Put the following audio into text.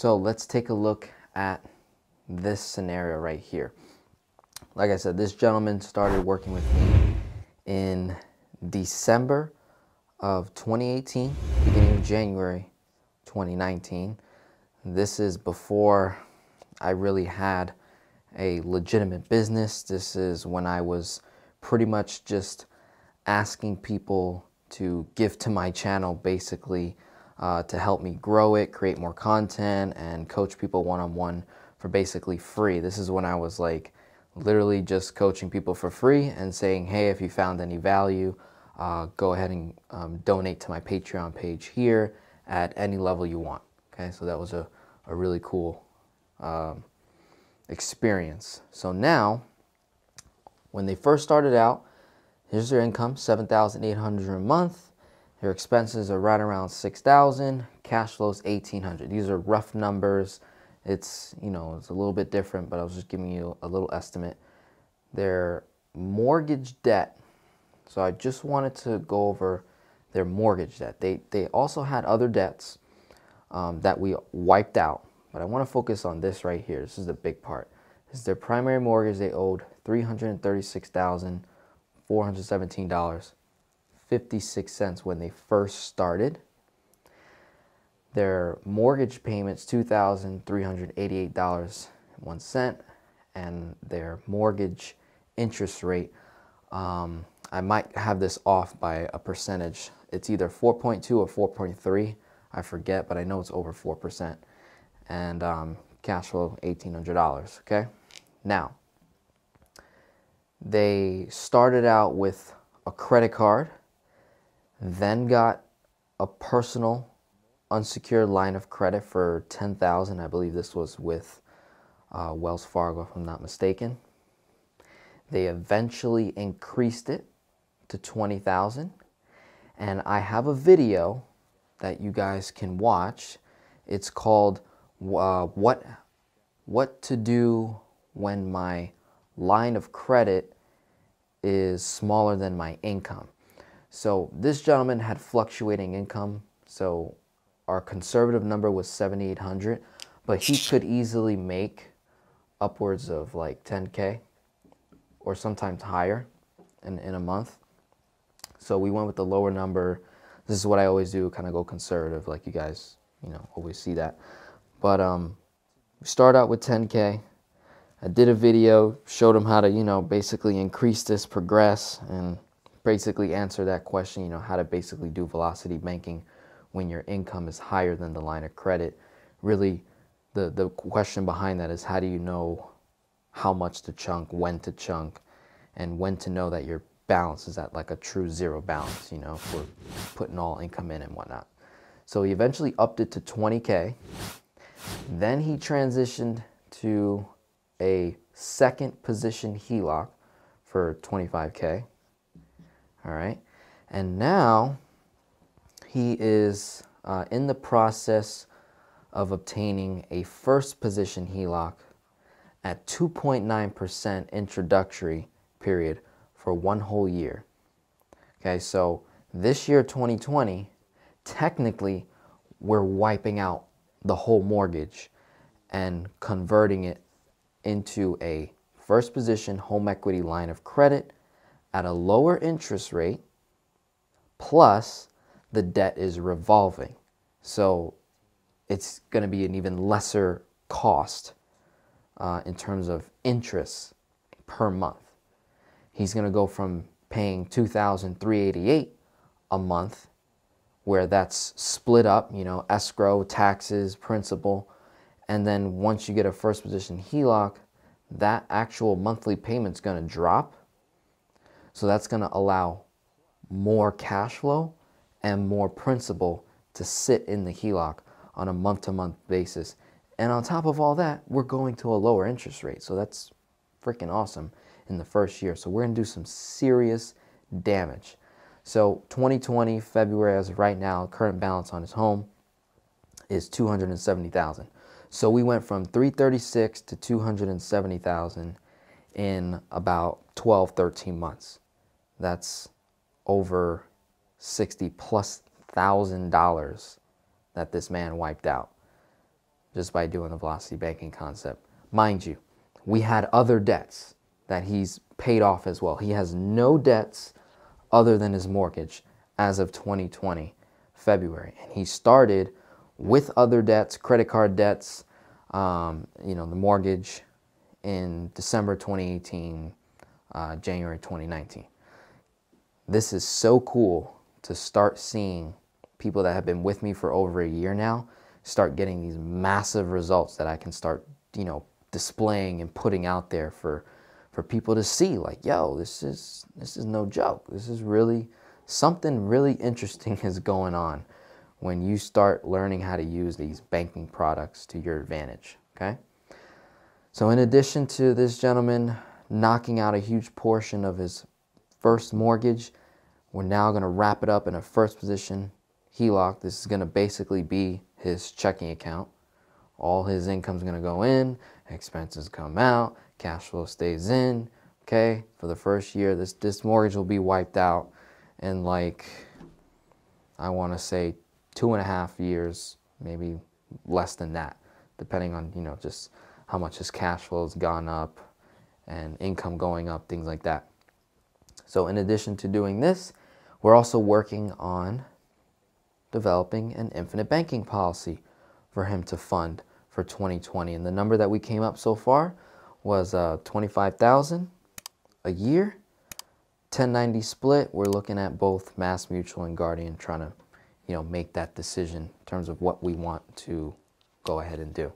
So let's take a look at this scenario right here. Like I said, this gentleman started working with me in December of 2018, beginning of January 2019. This is before I really had a legitimate business. This is when I was pretty much just asking people to give to my channel basically uh, to help me grow it, create more content, and coach people one on one for basically free. This is when I was like literally just coaching people for free and saying, hey, if you found any value, uh, go ahead and um, donate to my Patreon page here at any level you want. Okay, so that was a, a really cool um, experience. So now, when they first started out, here's their income, 7,800 a month. Your expenses are right around 6,000, cash flow is 1,800. These are rough numbers. It's, you know, it's a little bit different, but I was just giving you a little estimate. Their mortgage debt, so I just wanted to go over their mortgage debt. They, they also had other debts um, that we wiped out, but I want to focus on this right here. This is the big part. This is their primary mortgage. They owed $336,417. 56 cents when they first started. Their mortgage payments $2,388.01 and their mortgage interest rate um, I might have this off by a percentage. It's either 4.2 or 4.3. I forget, but I know it's over 4%. And um, cash flow, $1,800, okay? Now, they started out with a credit card then got a personal unsecured line of credit for 10000 i believe this was with uh, wells fargo if i'm not mistaken they eventually increased it to 20000 and i have a video that you guys can watch it's called uh, what what to do when my line of credit is smaller than my income so this gentleman had fluctuating income. So our conservative number was 7,800, but he could easily make upwards of like 10K or sometimes higher in, in a month. So we went with the lower number. This is what I always do, kind of go conservative, like you guys, you know, always see that. But um, we start out with 10K. I did a video, showed him how to, you know, basically increase this, progress, and basically answer that question, you know, how to basically do velocity banking when your income is higher than the line of credit. Really, the, the question behind that is how do you know how much to chunk, when to chunk, and when to know that your balance is at like a true zero balance, you know, for putting all income in and whatnot. So he eventually upped it to 20K. Then he transitioned to a second position HELOC for 25K. All right. And now he is uh, in the process of obtaining a first position HELOC at 2.9% introductory period for one whole year. Okay, so this year 2020, technically we're wiping out the whole mortgage and converting it into a first position home equity line of credit at a lower interest rate, plus the debt is revolving. So it's going to be an even lesser cost uh, in terms of interest per month. He's going to go from paying 2388 a month where that's split up, you know, escrow, taxes, principal, and then once you get a first position HELOC, that actual monthly payment's going to drop so that's going to allow more cash flow and more principal to sit in the HELOC on a month to month basis. And on top of all that, we're going to a lower interest rate. So that's freaking awesome in the first year. So we're going to do some serious damage. So 2020 February as of right now, current balance on his home is 270,000. So we went from 336 to 270,000 in about 12 13 months that's over 60 plus thousand dollars that this man wiped out just by doing the velocity banking concept. Mind you, we had other debts that he's paid off as well. He has no debts other than his mortgage as of 2020, February. And he started with other debts, credit card debts, um, you know, the mortgage in December 2018, uh, January 2019. This is so cool to start seeing people that have been with me for over a year now start getting these massive results that I can start, you know, displaying and putting out there for for people to see like, yo, this is this is no joke. This is really something really interesting is going on when you start learning how to use these banking products to your advantage, okay? So in addition to this gentleman knocking out a huge portion of his first mortgage, we're now gonna wrap it up in a first position HELOC. This is gonna basically be his checking account. All his income's gonna go in, expenses come out, cash flow stays in, okay? For the first year, this, this mortgage will be wiped out in like, I wanna say two and a half years, maybe less than that, depending on, you know, just how much his cash flow's gone up and income going up, things like that. So in addition to doing this, we're also working on developing an infinite banking policy for him to fund for 2020. And the number that we came up so far was uh, 25,000 a year, 1090 split. We're looking at both Mass Mutual and Guardian trying to, you know, make that decision in terms of what we want to go ahead and do.